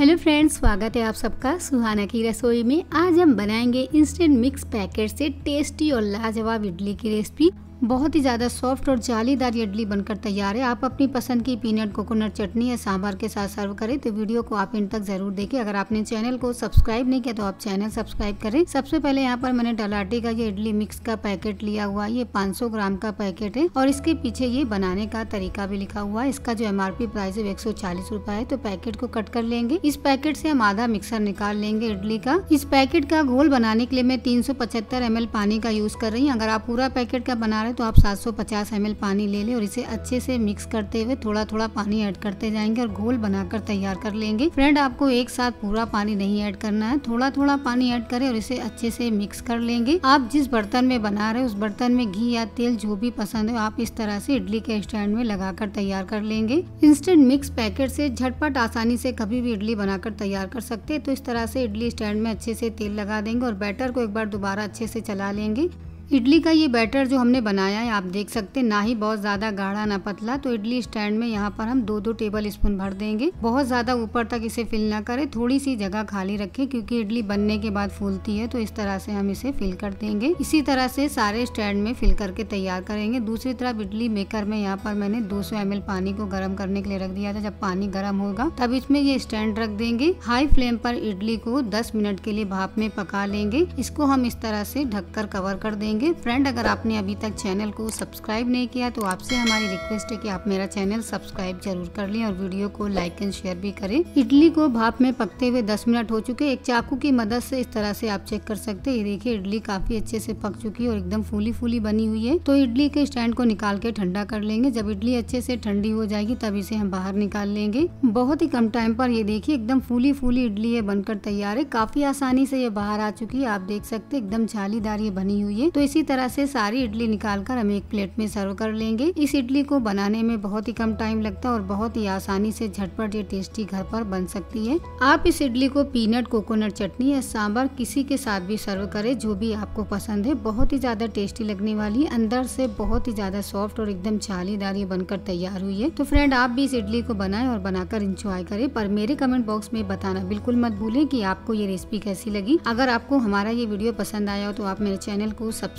hello friends स्वागत है आप सबका सुहाना की रसोई में आज हम बनाएंगे इंस्टेंट मिक्स पैकेट से टेस्टी और लाजवाब इडली की रेसिपी बहुत ही ज़्यादा सॉफ्ट और जालीदार इडली बनकर तैयार है आप अपनी पसंद की पीनट कोकोनट चटनी या सांभर के साथ सर्व करें तो वीडियो को आप इन तक जरूर देखें अगर आपने चैनल को सब्सक्राइब नहीं किया तो आप चैनल सब्सक्राइब करें सबसे पहले यहाँ पर मैंने डलाटी का ये इडली मिक्स का पैकेट लिया हुआ ये पाँच ग्राम का पैकेट है और इसके पीछे ये बनाने का तरीका भी लिखा हुआ है इसका जो एम प्राइस है एक सौ है तो पैकेट को कट कर लेंगे इस पैकेट से हम आधा मिक्सर निकाल लेंगे इडली का इस पैकेट का घोल बनाने के लिए मैं तीन सौ पानी का यूज कर रही हूँ अगर आप पूरा पैकेट का बना रहे है तो आप 750 सौ पानी ले लें और इसे अच्छे से मिक्स करते हुए थोड़ा थोड़ा पानी ऐड करते जाएंगे और घोल बनाकर तैयार कर लेंगे फ्रेंड आपको एक साथ पूरा पानी नहीं ऐड करना है थोड़ा थोड़ा पानी ऐड करें और इसे अच्छे से मिक्स कर लेंगे आप जिस बर्तन में बना रहे उस बर्तन में घी या तेल जो भी पसंद है आप इस तरह से इडली के स्टैंड में लगाकर तैयार कर लेंगे इंस्टेंट मिक्स पैकेट से झटपट आसानी से कभी भी इडली बनाकर तैयार कर सकते हैं तो इस तरह से इडली स्टैंड में अच्छे से तेल लगा देंगे और बैटर को एक बार दोबारा अच्छे से चला लेंगे इडली का ये बैटर जो हमने बनाया है आप देख सकते हैं ना ही बहुत ज़्यादा गाढ़ा ना पतला तो इडली स्टैंड में यहाँ पर हम दो दो टेबल स्पून भर देंगे बहुत ज़्यादा ऊपर तक इसे फिल ना करें थोड़ी सी जगह खाली रखें क्योंकि इडली बनने के बाद फूलती है तो इस तरह से हम इसे फिल कर देंगे इसी तरह से सारे स्टैंड में फिल करके तैयार करेंगे दूसरी तरफ इडली मेकर में यहाँ पर मैंने एम एल पानी को गर्म करने के लिए रख दिया था जब पानी गर्म होगा तब इसमें ये स्टैंड रख देंगे हाई फ्लेम पर इडली को दस मिनट के लिए भाप में पका लेंगे इसको हम इस तरह से ढककर कवर कर देंगे करेंगे फ्रेंड अगर आपने अभी तक चैनल को सब्सक्राइब नहीं किया तो आपसे हमारी रिक्वेस्ट है कि आप मेरा चैनल सब्सक्राइब जरूर कर लें और वीडियो को लाइक एंड शेयर भी करें इडली को भाप में पकते हुए दस मिनट हो चुके एक चाकू की मदद से इस तरह से आप चेक कर सकते हैं ये देखिए इडली काफी अच्छे से पक चुकी है और एकदम फूली फूली बनी हुई है तो इडली के स्टैंड को निकाल के ठंडा कर लेंगे जब इडली अच्छे से ठंडी हो जाएगी तब इसे हम बाहर निकाल लेंगे बहुत ही कम टाइम पर ये देखिए एकदम फूली फूली इडली ये बनकर तैयार है काफी आसानी से ये बाहर आ चुकी है आप देख सकते एकदम झालीदार ये बनी हुई है तो इसी तरह से सारी इडली निकाल कर हम एक प्लेट में सर्व कर लेंगे इस इडली को बनाने में बहुत ही कम टाइम लगता है और बहुत ही आसानी से झटपट ये टेस्टी घर पर बन सकती है आप इस इडली को पीनट कोकोनट चटनी या सांबर किसी के साथ भी सर्व करें जो भी आपको पसंद है बहुत ही ज़्यादा टेस्टी लगने वाली अंदर से बहुत ही ज़्यादा सॉफ्ट और एकदम छालीदार ये बनकर तैयार हुई है तो फ्रेंड आप भी इस इडली को बनाए और बनाकर इंजॉय करे पर मेरे कमेंट बॉक्स में बताना बिल्कुल मत भूलें की आपको ये रेसिपी कैसी लगी अगर आपको हमारा ये वीडियो पसंद आया हो तो आप मेरे चैनल को सब्सक्राइब